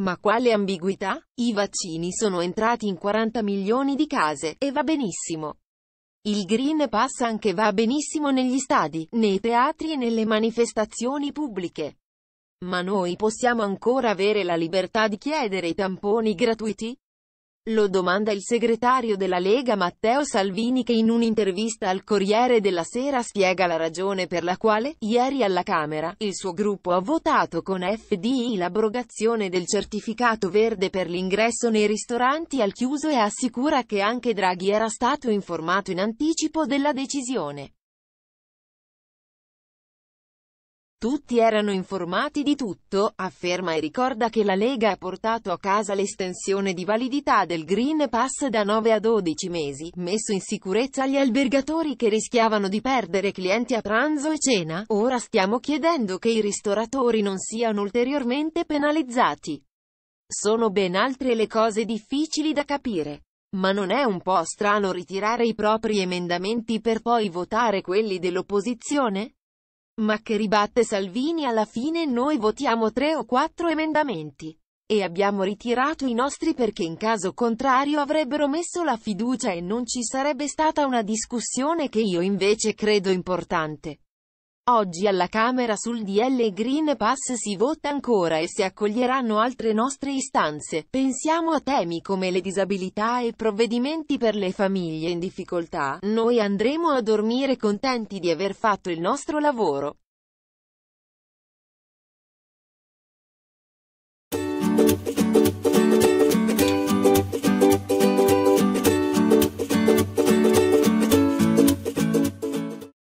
Ma quale ambiguità? I vaccini sono entrati in 40 milioni di case, e va benissimo. Il Green Pass anche va benissimo negli stadi, nei teatri e nelle manifestazioni pubbliche. Ma noi possiamo ancora avere la libertà di chiedere i tamponi gratuiti? Lo domanda il segretario della Lega Matteo Salvini che in un'intervista al Corriere della Sera spiega la ragione per la quale, ieri alla Camera, il suo gruppo ha votato con FDI l'abrogazione del certificato verde per l'ingresso nei ristoranti al chiuso e assicura che anche Draghi era stato informato in anticipo della decisione. Tutti erano informati di tutto, afferma e ricorda che la Lega ha portato a casa l'estensione di validità del Green Pass da 9 a 12 mesi, messo in sicurezza gli albergatori che rischiavano di perdere clienti a pranzo e cena. Ora stiamo chiedendo che i ristoratori non siano ulteriormente penalizzati. Sono ben altre le cose difficili da capire. Ma non è un po' strano ritirare i propri emendamenti per poi votare quelli dell'opposizione? Ma che ribatte Salvini alla fine noi votiamo tre o quattro emendamenti. E abbiamo ritirato i nostri perché in caso contrario avrebbero messo la fiducia e non ci sarebbe stata una discussione che io invece credo importante. Oggi alla Camera sul DL Green Pass si vota ancora e si accoglieranno altre nostre istanze. Pensiamo a temi come le disabilità e provvedimenti per le famiglie in difficoltà. Noi andremo a dormire contenti di aver fatto il nostro lavoro.